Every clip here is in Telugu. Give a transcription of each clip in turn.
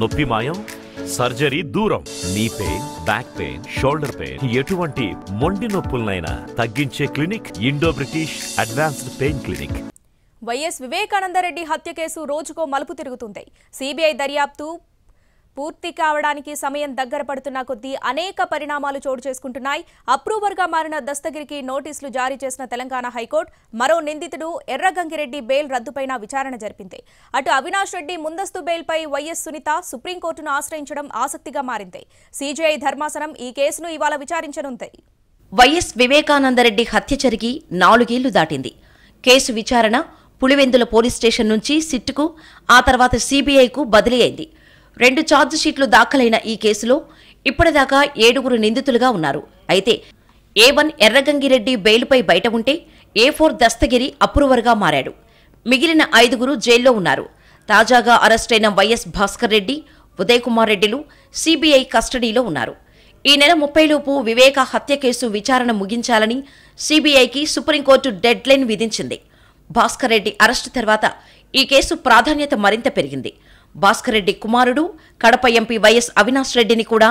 నొప్పి మాయం సర్జరీ దూరం నీ pain back pain shoulder pain ఎటువంటి మొండి నొప్పులనైనా తగ్గించే clinic indo british advanced pain clinic YS Vivekananda Reddy హత్య కేసు రోజుకో మలుపు తిరుగుతుంది సిబిఐ దర్యాప్తు పూర్తి కావడానికి సమయం దగ్గర పడుతున్న కొద్దీ అనేక పరిణామాలు చోటు చేసుకుంటున్నాయి అప్రూవర్గా మారిన దస్తగిరికి నోటీసులు జారీ చేసిన తెలంగాణ హైకోర్టు మరో నిందితుడు ఎర్రగంగిరెడ్డి బెయిల్ రద్దుపైన విచారణ జరిపింది అటు అవినాష్ రెడ్డి ముందస్తు బెయిల్పై వైఎస్ సునీత సుప్రీంకోర్టును ఆశ్రయించడం ఆసక్తిగా మారింది సీజీఐ ధర్మాసనం ఈ కేసును ఇవాళ విచారించనుంది వైఎస్ వివేకానందరెడ్డి హత్య జరిగి నాలుగేళ్లు దాటింది కేసు విచారణ పులివెందుల పోలీస్ స్టేషన్ నుంచి సిట్టుకు ఆ తర్వాత సీబీఐకు బదిలీ అయింది రెండు ఛార్జిషీట్లు దాఖలైన ఈ కేసులో ఇప్పటిదాకా ఏడుగురు నిందితులుగా ఉన్నారు అయితే ఏ వన్ ఎర్రగంగిరెడ్డి బెయిల్పై బయట ఉంటే ఏ ఫోర్ దస్తగిరి అప్రూవర్గా మారాడు మిగిలిన ఐదుగురు జైల్లో ఉన్నారు తాజాగా అరెస్టైన వైఎస్ భాస్కర్ రెడ్డి ఉదయకుమార్ రెడ్డిలు సిబిఐ కస్టడీలో ఉన్నారు ఈ నెల ముప్పైలోపు వివేక హత్య కేసు విచారణ ముగించాలని సిబిఐకి సుప్రీంకోర్టు డెడ్లైన్ విధించింది భాస్కర్ రెడ్డి అరెస్టు తర్వాత ఈ కేసు ప్రాధాన్యత మరింత పెరిగింది భాస్కర్ రెడ్డి కుమారుడు కడప ఎంపీ వైఎస్ అవినాష్ రెడ్డిని కూడా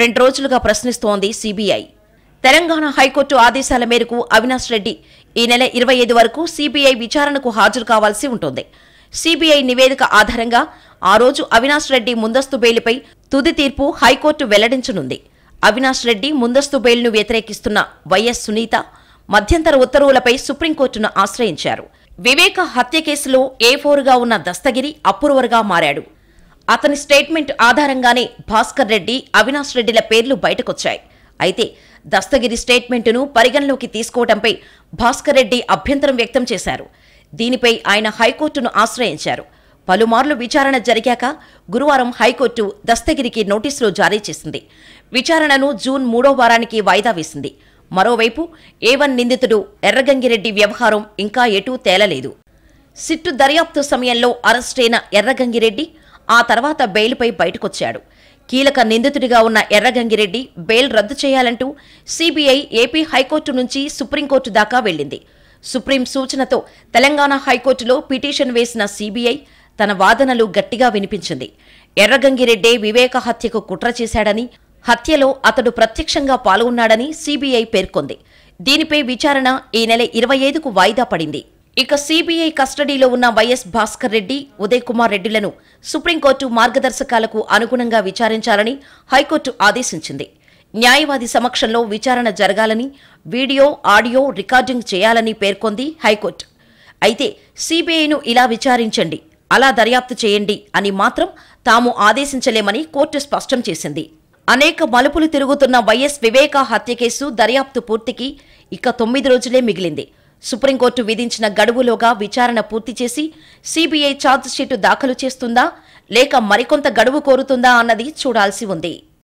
రెండు రోజులుగా ప్రశ్నిస్తోంది సిబిఐ తెలంగాణ హైకోర్టు ఆదేశాల మేరకు అవినాష్ రెడ్డి ఈ నెల ఇరవై ఐదు వరకు సిబిఐ విచారణకు హాజరు కావాల్సి ఉంటుంది సిబిఐ నివేదిక ఆధారంగా ఆ రోజు అవినాష్ రెడ్డి ముందస్తు బెయిల్పై తుది తీర్పు హైకోర్టు వెల్లడించనుంది అవినాష్ రెడ్డి ముందస్తు బెయిల్ను వ్యతిరేకిస్తున్న వైఎస్ సునీత మధ్యంతర ఉత్తర్వులపై సుప్రీంకోర్టును ఆశ్రయించారు వివేక హత్య కేసులో ఏ ఫోర్గా ఉన్న దస్తగిరి అప్రూవర్గా మారాడు అతని స్టేట్మెంట్ ఆధారంగానే భాస్కర్ రెడ్డి అవినాష్ రెడ్డిల పేర్లు బయటకొచ్చాయి అయితే దస్తగిరి స్టేట్మెంటును పరిగణలోకి తీసుకోవడంపై భాస్కర్ రెడ్డి అభ్యంతరం వ్యక్తం చేశారు దీనిపై ఆయన హైకోర్టును ఆశ్రయించారు పలుమార్లు విచారణ జరిగాక గురువారం హైకోర్టు దస్తగిరికి నోటీసులు జారీ చేసింది విచారణను జూన్ మూడో వారానికి వాయిదా వేసింది మరోవైపు ఏవన్ నిందితుడు ఎర్రగంగిరెడ్డి వ్యవహారం ఇంకా ఎటూ తేలలేదు సిట్టు దర్యాప్తు సమయంలో అరెస్టైన ఎర్రగంగిరెడ్డి ఆ తర్వాత బెయిల్పై బయటకొచ్చాడు కీలక నిందితుడిగా ఉన్న ఎర్రగంగిరెడ్డి బెయిల్ రద్దు చేయాలంటూ సిబిఐ ఏపీ హైకోర్టు నుంచి సుప్రీంకోర్టు దాకా వెళ్లింది సుప్రీం సూచనతో తెలంగాణ హైకోర్టులో పిటిషన్ వేసిన సిబిఐ తన వాదనలు గట్టిగా వినిపించింది ఎర్రగంగిరెడ్డే వివేక హత్యకు కుట్ర చేశాడని హత్యలో అతడు ప్రత్యక్షంగా పాల్గొన్నాడని సీబీఐ పేర్కొంది దీనిపై విచారణ ఈ నెల ఇరవై ఐదుకు వాయిదా పడింది ఇక సీబీఐ కస్టడీలో ఉన్న వైఎస్ భాస్కర్ రెడ్డి ఉదయ్ కుమార్ రెడ్డిలను సుప్రీంకోర్టు మార్గదర్శకాలకు అనుగుణంగా విచారించాలని హైకోర్టు ఆదేశించింది న్యాయవాది సమక్షంలో విచారణ జరగాలని వీడియో ఆడియో రికార్డింగ్ చేయాలని పేర్కొంది హైకోర్టు అయితే సీబీఐను ఇలా విచారించండి అలా దర్యాప్తు చేయండి అని మాత్రం తాము ఆదేశించలేమని కోర్టు స్పష్టం చేసింది అనేక మలుపులు తిరుగుతున్న వైఎస్ వివేక హత్య కేసు దర్యాప్తు పూర్తికి ఇక తొమ్మిది రోజులే మిగిలింది సుప్రీంకోర్టు విధించిన గడువులోగా విచారణ పూర్తి చేసి సిబిఐ ఛార్జ్షీటు దాఖలు చేస్తుందా లేక మరికొంత గడువు కోరుతుందా అన్నది చూడాల్సి ఉంది